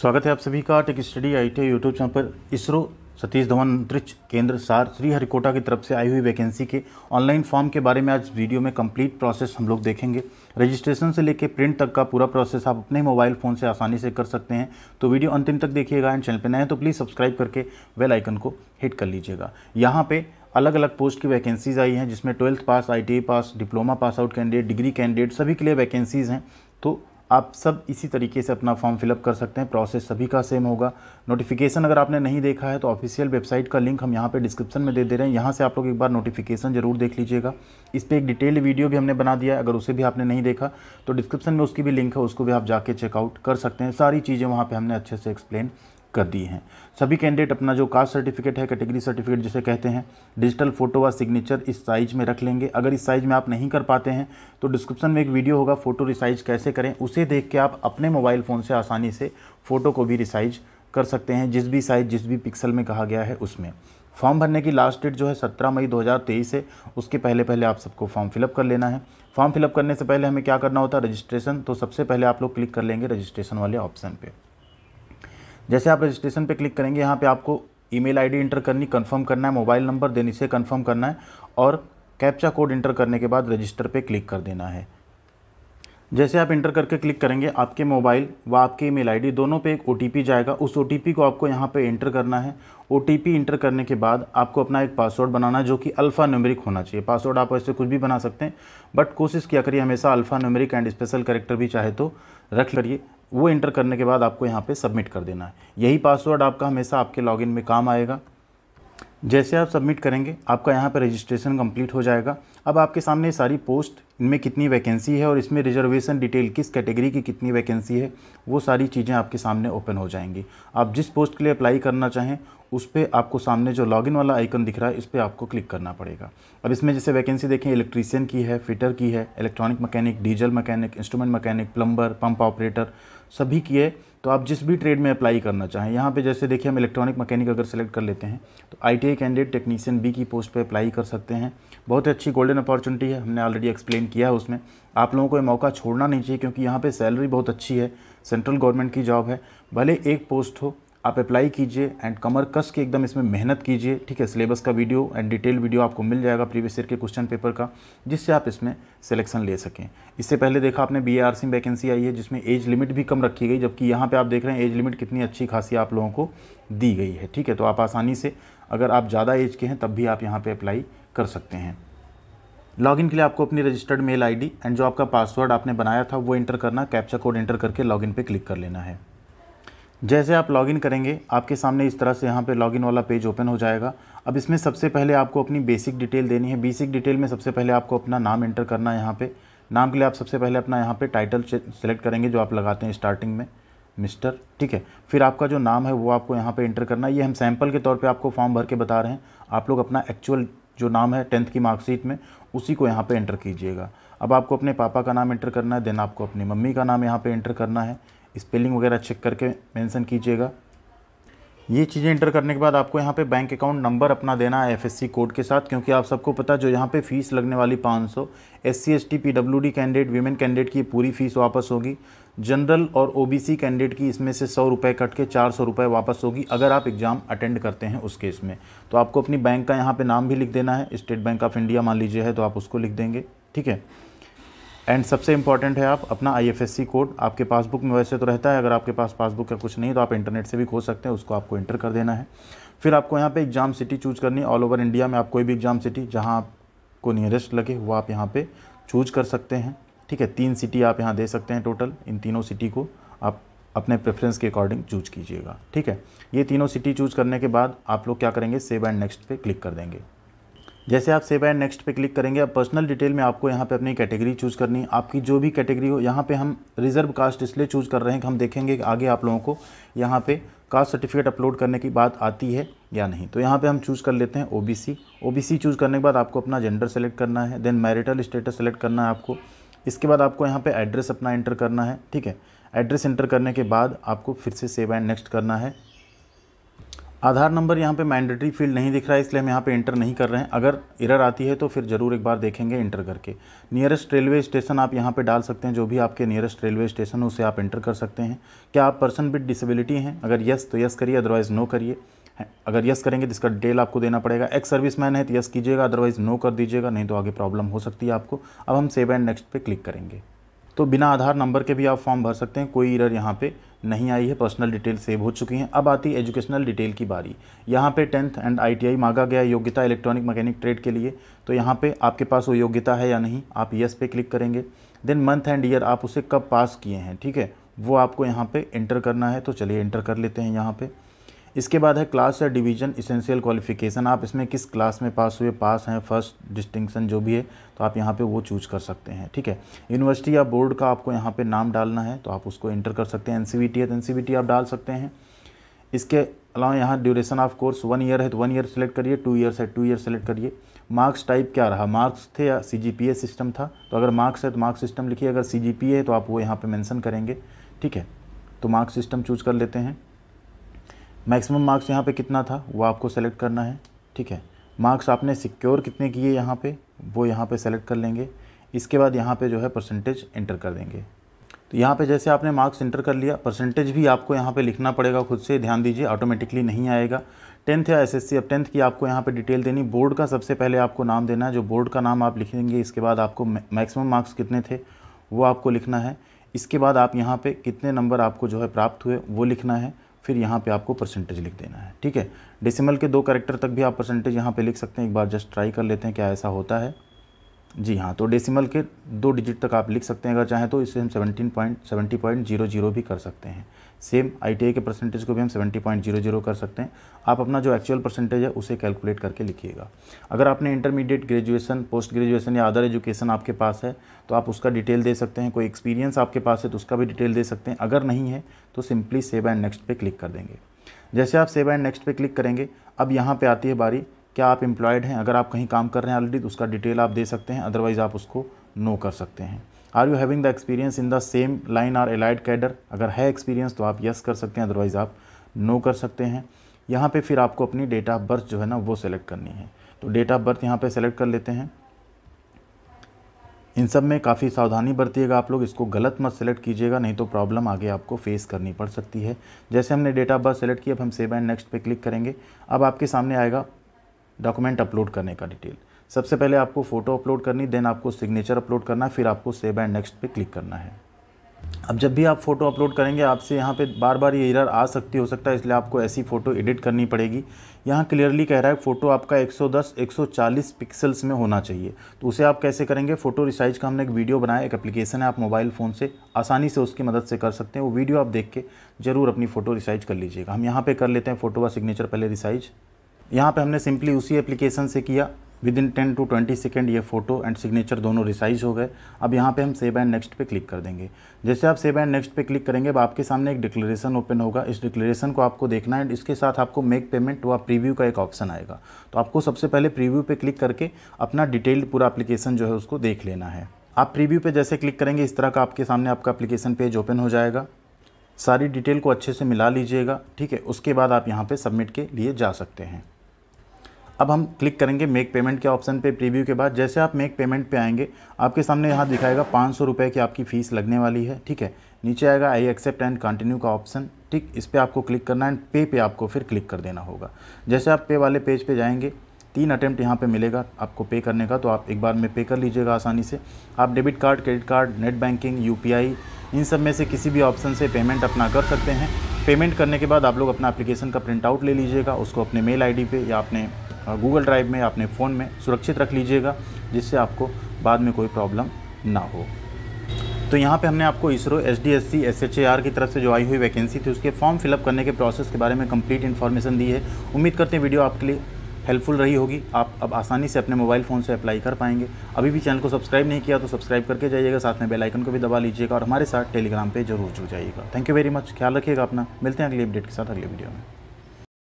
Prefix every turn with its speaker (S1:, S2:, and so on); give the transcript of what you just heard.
S1: स्वागत है आप सभी का tech study I T YouTube channel पर इसरो सतीश धवन अंतरिक्ष केंद्र सार श्रीहरिकोटा की तरफ से आई हुई वैकेंसी के ऑनलाइन फॉर्म के बारे में आज वीडियो में कंप्लीट प्रोसेस हम लोग देखेंगे रजिस्ट्रेशन से लेकर प्रिंट तक का पूरा प्रोसेस आप अपने मोबाइल फ़ोन से आसानी से कर सकते हैं तो वीडियो अंतिम तक देखिएगा एंड चैनल पर नए तो प्लीज़ सब्सक्राइब करके वेल आइकन को हिट कर लीजिएगा यहाँ पर अलग अलग पोस्ट की वैकेंसीज़ आई हैं जिसमें twelfth pass I pass diploma pass out candidate degree candidate सभी के लिए वैकेंसीज़ हैं तो आप सब इसी तरीके से अपना फॉर्म फिलअप कर सकते हैं प्रोसेस सभी का सेम होगा नोटिफिकेशन अगर आपने नहीं देखा है तो ऑफिशियल वेबसाइट का लिंक हम यहाँ पे डिस्क्रिप्शन में दे दे रहे हैं यहाँ से आप लोग एक बार नोटिफिकेशन जरूर देख लीजिएगा इस पर एक डिटेल वीडियो भी हमने बना दिया है अगर उसे भी आपने नहीं देखा तो डिस्क्रिप्शन में उसकी भी लिंक है उसको भी आप जाके चेकआउट कर सकते हैं सारी चीज़ें वहाँ पर हमने अच्छे से एक्सप्लेन कर दिए हैं सभी कैंडिडेट अपना जो कास्ट सर्टिफिकेट है कैटेगरी सर्टिफिकेट जिसे कहते हैं डिजिटल फोटो व सिग्नेचर इस साइज में रख लेंगे अगर इस साइज में आप नहीं कर पाते हैं तो डिस्क्रिप्शन में एक वीडियो होगा फ़ोटो रिसाइज कैसे करें उसे देख के आप अपने मोबाइल फ़ोन से आसानी से फ़ोटो को भी रिसाइज कर सकते हैं जिस भी साइज जिस भी पिक्सल में कहा गया है उसमें फॉर्म भरने की लास्ट डेट जो है 17 मई 2023 है उसके पहले पहले आप सबको फॉर्म फिलअप कर लेना है फॉर्म फिलअप करने से पहले हमें क्या करना होता है रजिस्ट्रेशन तो सबसे पहले आप लोग क्लिक कर लेंगे रजिस्ट्रेशन वाले ऑप्शन पर जैसे आप रजिस्ट्रेशन पे क्लिक करेंगे यहाँ पे आपको ईमेल आईडी एंटर करनी कंफर्म करना है मोबाइल नंबर देने से कंफर्म करना है और कैप्चा कोड इंटर करने के बाद रजिस्टर पे क्लिक कर देना है जैसे आप इंटर करके क्लिक करेंगे आपके मोबाइल व आपकी ईमेल आईडी दोनों पे एक ओ जाएगा उस ओ को आपको यहाँ पे इंटर करना है ओ इंटर करने के बाद आपको अपना एक पासवर्ड बनाना जो कि अल्फ़ा न्यूमेरिक होना चाहिए पासवर्ड आप ऐसे कुछ भी बना सकते हैं बट कोशिश किया करिए हमेशा alphanumeric and special character भी चाहे तो रख करिए वो इंटर करने के बाद आपको यहाँ पे सबमिट कर देना है यही पासवर्ड आपका हमेशा आपके लॉगिन में काम आएगा जैसे आप सबमिट करेंगे आपका यहाँ पर रजिस्ट्रेशन कंप्लीट हो जाएगा अब आपके सामने सारी पोस्ट इनमें कितनी वैकेंसी है और इसमें रिजर्वेशन डिटेल किस कैटेगरी की कितनी वैकेंसी है वो सारी चीज़ें आपके सामने ओपन हो जाएंगी आप जिस पोस्ट के लिए अप्लाई करना चाहें उस पर आपको सामने जो लॉगिन वाला आइकन दिख रहा है इस पर आपको क्लिक करना पड़ेगा अब इसमें जैसे वैकेंसी देखें इलेक्ट्रीशियन की है फिटर की है electronic mechanic diesel mechanic instrument mechanic plumber pump operator सभी की है तो आप जिस भी ट्रेड में अप्लाई करना चाहें यहाँ पे जैसे देखिए हम इलेक्ट्रॉनिक मकैनिक अगर सेलेक्ट कर लेते हैं तो आई कैंडिडेट टेक्नीशियन बी की पोस्ट पे अप्लाई कर सकते हैं बहुत ही अच्छी गोल्डन अपॉर्चुनिटी है हमने ऑलरेडी एक्सप्लेन किया है उसमें आप लोगों को ये मौका छोड़ना नहीं चाहिए क्योंकि यहाँ पर सैलरी बहुत अच्छी है सेंट्रल गवर्नमेंट की जॉब है भले एक पोस्ट हो आप अप्लाई कीजिए एंड कमर कस के एकदम इसमें मेहनत कीजिए ठीक है सिलेबस का वीडियो एंड डिटेल वीडियो आपको मिल जाएगा प्रीवियस ईयर के क्वेश्चन पेपर का जिससे आप इसमें सिलेक्शन ले सकें इससे पहले देखा आपने बी आर सिंह वैकेंसी आई है जिसमें एज लिमिट भी कम रखी गई जबकि यहाँ पर आप देख रहे हैं एज लिमिट कितनी अच्छी खासी आप लोगों को दी गई है ठीक है तो आप आसानी से अगर आप ज़्यादा एज के हैं तब भी आप यहाँ पर अप्लाई कर सकते हैं लॉगिन के लिए आपको अपनी रजिस्टर्ड मेल आईडी एंड जो आपका पासवर्ड आपने बनाया था वो एंटर करना कैप्चा कोड एंटर करके लॉगिन पे क्लिक कर लेना है जैसे आप लॉगिन करेंगे आपके सामने इस तरह से यहाँ पे लॉगिन वाला पेज ओपन हो जाएगा अब इसमें सबसे पहले आपको अपनी बेसिक डिटेल देनी है बेसिक डिटेल में सबसे पहले आपको अपना नाम एंटर करना है यहाँ पे नाम के लिए आप सबसे पहले अपना यहाँ पे टाइटल सेलेक्ट करेंगे जो आप लगाते हैं स्टार्टिंग में मिस्टर ठीक है फिर आपका जो नाम है वो आपको यहाँ पर इंटर करना है ये हम सैम्पल के तौर पर आपको फॉर्म भर के बता रहे हैं आप लोग अपना एक्चुअल जो नाम है टेंथ की मार्कशीट में उसी को यहाँ पर एंटर कीजिएगा अब आपको अपने पापा का नाम एंटर करना है देन आपको अपनी मम्मी का नाम यहाँ पर एंटर करना है स्पेलिंग वगैरह चेक करके मेंशन कीजिएगा ये चीज़ें इंटर करने के बाद आपको यहाँ पे बैंक अकाउंट नंबर अपना देना है एफएससी कोड के साथ क्योंकि आप सबको पता जो यहाँ पे फीस लगने वाली 500 सौ S C S T P W D candidate women candidate की पूरी फीस वापस होगी जनरल और ओबीसी कैंडिडेट की इसमें से सौ रुपये कट के चार सौ रुपये वापस होगी अगर आप एग्ज़ाम अटेंड करते हैं उस केस में तो आपको अपनी बैंक का यहाँ पर नाम भी लिख देना है स्टेट बैंक ऑफ इंडिया मान लीजिए है तो आप उसको लिख देंगे ठीक है एंड सबसे इंपॉर्टेंट है आप अपना आईएफएससी कोड आपके पासबुक में वैसे तो रहता है अगर आपके पास पासबुक का कुछ नहीं तो आप इंटरनेट से भी खोज सकते हैं उसको आपको इंटर कर देना है फिर आपको यहाँ पे एग्ज़ाम सिटी चूज़ करनी ऑल ओवर इंडिया में आप कोई भी एग्ज़ाम सिटी जहाँ आपको नियरेस्ट लगे वो आप यहाँ पर चूज कर सकते हैं ठीक है तीन सिटी आप यहाँ दे सकते हैं टोटल इन तीनों सिटी को आप अपने प्रेफरेंस के अकॉर्डिंग चूज कीजिएगा ठीक है ये तीनों सिटी चूज करने के बाद आप लोग क्या करेंगे सेव एंड नेक्स्ट पे क्लिक कर देंगे जैसे आप सेव एंड नेक्स्ट पे क्लिक करेंगे अब पर्सनल डिटेल में आपको यहाँ पे अपनी कैटेगरी चूज़ करनी आपकी जो भी कैटेगरी हो यहाँ पे हम रिजर्व कास्ट इसलिए चूज़ कर रहे हैं कि हम देखेंगे कि आगे आप लोगों को यहाँ पे कास्ट सर्टिफिकेट अपलोड करने की बात आती है या नहीं तो यहाँ पे हम चूज़ कर लेते हैं ओबीसी ओबीसी चूज़ करने के बाद आपको अपना जेंडर सेलेक्ट करना है देन मैरिटल स्टेटस सेलेक्ट करना है आपको इसके बाद आपको यहाँ पर एड्रेस अपना एंटर करना है ठीक है एड्रेस एंटर करने के बाद आपको फिर से सेव एंड नेक्स्ट करना है आधार नंबर यहाँ पे मैंडेटरी फील्ड नहीं दिख रहा है इसलिए हम यहाँ पे इंटर नहीं कर रहे हैं अगर इरर आती है तो फिर ज़रूर एक बार देखेंगे इंटर करके नियरेस्ट रेलवे स्टेशन आप यहाँ पे डाल सकते हैं जो भी आपके नियरेस्ट रेलवे स्टेशन उसे आप इंटर कर सकते हैं क्या आप पर्सन विद डिसेबिलिटी हैं अगर यस तो यस करिए अदरवाइज़ नो करिए अगर यस करेंगे तो इसका डिटेल आपको देना पड़ेगा एक्स सर्विस मैन है तो यस कीजिएगा अदरवाइज़ नो कर दीजिएगा नहीं तो आगे प्रॉब्लम हो सकती है आपको अब हम सेव एंड नेक्स्ट पर क्लिक करेंगे तो बिना आधार नंबर के भी आप फॉर्म भर सकते हैं कोई इरर यहाँ पे नहीं आई है पर्सनल डिटेल सेव हो चुकी हैं अब आती है एजुकेशनल डिटेल की बारी यहाँ पे टेंथ एंड आईटीआई मांगा गया है योग्यता इलेक्ट्रॉनिक मैकेनिक ट्रेड के लिए तो यहाँ पे आपके पास वो योग्यता है या नहीं आप येस पे क्लिक करेंगे देन मंथ एंड ईयर आप उसे कब पास किए हैं ठीक है वो आपको यहाँ पर इंटर करना है तो चलिए इंटर कर लेते हैं यहाँ पर इसके बाद है क्लास या डिवीजन इसेंशियल क्वालिफिकेशन आप इसमें किस क्लास में पास हुए पास हैं फर्स्ट डिस्टिंक्शन जो भी है तो आप यहाँ पे वो चूज कर सकते हैं ठीक है यूनिवर्सिटी या बोर्ड का आपको यहाँ पे नाम डालना है तो आप उसको इंटर कर सकते हैं एन सी है तो एन आप डाल सकते हैं इसके अलावा यहाँ duration of course one year है तो वन ईयर सेलेक्ट करिए टू ईयर्स है टू ईयर सेलेक्ट करिए मार्क्स टाइप क्या रहा मार्क्स थे या सी सिस्टम था तो अगर मार्क्स है तो मार्क्स सिस्टम लिखिए अगर सी है तो आप वो यहाँ पर मैंसन करेंगे ठीक है तो मार्क्स सिस्टम चूज कर लेते हैं मैक्सिमम मार्क्स यहाँ पे कितना था वो आपको सेलेक्ट करना है ठीक है मार्क्स आपने सिक्योर कितने किए यहाँ पे वो यहाँ पे सेलेक्ट कर लेंगे इसके बाद यहाँ पे जो है परसेंटेज इंटर कर देंगे तो यहाँ पे जैसे आपने मार्क्स इंटर कर लिया परसेंटेज भी आपको यहाँ पे लिखना पड़ेगा खुद से ध्यान दीजिए ऑटोमेटिकली नहीं आएगा टेंथ या एस अब टेंथ की आपको यहाँ पर डिटेल देनी बोर्ड का सबसे पहले आपको नाम देना है जो बोर्ड का नाम आप लिखेंगे इसके बाद आपको मैक्सिमम मार्क्स कितने थे वो आपको लिखना है इसके बाद आप यहाँ पर कितने नंबर आपको जो है प्राप्त हुए वो लिखना है फिर यहाँ पे आपको परसेंटेज लिख देना है ठीक है डेसिमल के दो करेक्टर तक भी आप परसेंटेज यहाँ पे लिख सकते हैं एक बार जस्ट ट्राई कर लेते हैं क्या ऐसा होता है जी हाँ तो डेसिमल के दो डिजिट तक आप लिख सकते हैं अगर चाहें तो इसे हम seventeen point seventy point zero zero भी कर सकते हैं सेम आई के परसेंटेज को भी हम 70.00 कर सकते हैं आप अपना जो एक्चुअल परसेंटेज है उसे कैलकुलेट करके लिखिएगा अगर आपने इंटरमीडिएट ग्रेजुएसन पोस्ट ग्रेजुएसन या अदर एजुकेशन आपके पास है तो आप उसका डिटेल दे सकते हैं कोई एक्सपीरियंस आपके पास है तो उसका भी डिटेल दे सकते हैं अगर नहीं है तो सिंपली सेव एंड नेक्स्ट पर क्लिक कर देंगे जैसे आप सेव एंड नेक्स्ट पर क्लिक करेंगे अब यहाँ पर आती है बारी क्या आप एम्प्लॉयड हैं अगर आप कहीं काम कर रहे हैं ऑलरेडी तो उसका डिटेल आप दे सकते हैं अदरवाइज़ आप उसको नो कर सकते हैं are you having the experience in the same line or allied cadre अगर है एक्सपीरियंस तो आप यस कर सकते हैं अदरवाइज़ आप नो कर सकते हैं यहाँ पे फिर आपको अपनी डेट ऑफ बर्थ जो है ना वो सेलेक्ट करनी है तो डेट ऑफ बर्थ यहाँ पे सेलेक्ट कर लेते हैं इन सब में काफ़ी सावधानी बरतिएगा आप लोग इसको गलत मत सेलेक्ट कीजिएगा नहीं तो प्रॉब्लम आगे आपको फेस करनी पड़ सकती है जैसे हमने डेट ऑफ बर्थ सेलेक्ट किया अब हम सेव एंड नेक्स्ट पे क्लिक करेंगे अब आपके सामने आएगा डॉक्यूमेंट अपलोड करने का डिटेल सबसे पहले आपको फ़ोटो अपलोड करनी देन आपको सिग्नेचर अपलोड करना फिर आपको सेव एंड नेक्स्ट पे क्लिक करना है अब जब भी आप फ़ोटो अपलोड करेंगे आपसे यहाँ पे बार बार ये इरर आ सकती हो सकता है इसलिए आपको ऐसी फ़ोटो एडिट करनी पड़ेगी यहाँ क्लियरली कह रहा है फ़ोटो आपका 110 140 पिक्सल्स में होना चाहिए तो उसे आप कैसे करेंगे फ़ोटो रिसाइज का हमने एक वीडियो बनाया एक एप्लीकेशन है आप मोबाइल फ़ोन से आसानी से उसकी मदद से कर सकते हैं वो वीडियो आप देख के ज़रूर अपनी फ़ोटो रिसाइज कर लीजिएगा हम यहाँ पर कर लेते हैं फ़ोटो का सिग्नेचर पहले रिसाइज यहाँ पर हमने सिंपली उसी एप्लीकेशन से किया within ten to twenty second ये फोटो एंड सिग्नेचर दोनों रिसाइज हो गए अब यहाँ पे हम सेव एंड नेक्स्ट पे क्लिक कर देंगे जैसे आप सेव एंड नेक्स्ट पे क्लिक करेंगे अब आपके सामने एक डिक्लेरेशन ओपन होगा इस डिक्लेरेशन को आपको देखना है इसके साथ आपको मेक पेमेंट व प्रीव्यू का एक ऑप्शन आएगा तो आपको सबसे पहले प्रीव्यू पर क्लिक करके अपना डिटेल्ड पूरा अप्लीकेशन जो है उसको देख लेना है आप प्रीव्यू पे जैसे क्लिक करेंगे इस तरह का आपके सामने आपका अप्लीकेशन पेज ओपन हो जाएगा सारी डिटेल को अच्छे से मिला लीजिएगा ठीक है उसके बाद आप यहाँ पर सबमिट के लिए जा सकते हैं अब हम क्लिक करेंगे मेक पेमेंट के ऑप्शन पे प्रीव्यू के बाद जैसे आप मेक पेमेंट पे आएंगे आपके सामने यहाँ दिखाएगा पाँच सौ रुपये की आपकी फ़ीस लगने वाली है ठीक है नीचे आएगा आई एक्सेप्ट एंड कंटिन्यू का ऑप्शन ठीक इस पर आपको क्लिक करना है एंड पे पे आपको फिर क्लिक कर देना होगा जैसे आप पे वाले पेज पर जाएंगे तीन अटैम्प्ट यहाँ पे मिलेगा आपको पे करने का तो आप एक बार में पे कर लीजिएगा आसानी से आप debit card credit card net banking UPI इन सब में से किसी भी ऑप्शन से पेमेंट अपना कर सकते हैं पेमेंट करने के बाद आप लोग अपना एप्लीकेशन का प्रिंट आउट ले लीजिएगा उसको अपने मेल आईडी पे या अपने गूगल हाँ, ड्राइव में अपने फ़ोन में सुरक्षित रख लीजिएगा जिससे आपको बाद में कोई प्रॉब्लम ना हो तो यहाँ पे हमने आपको ISRO S D S C S H A R की तरफ से जो आई हुई वैकेंसी थी उसके फॉर्म फिलअप करने के प्रोसेस के बारे में कंप्लीट इन्फॉर्मेशन दी है उम्मीद करते हैं वीडियो आपके लिए हेल्पफुल रही होगी आप अब आसानी से अपने मोबाइल फ़ोन से अप्लाई कर पाएंगे अभी भी चैनल को सब्सक्राइब नहीं किया तो सब्सक्राइब करके जाइएगा साथ में बेलाइकन को भी दबा लीजिएगा और हमारे साथ टेलीग्राम पर जरूर जुड़ जाइएगा थैंक यू वेरी मच ख्याल रखिएगा अपना मिलते हैं अगली अपडेट के साथ अगले वीडियो में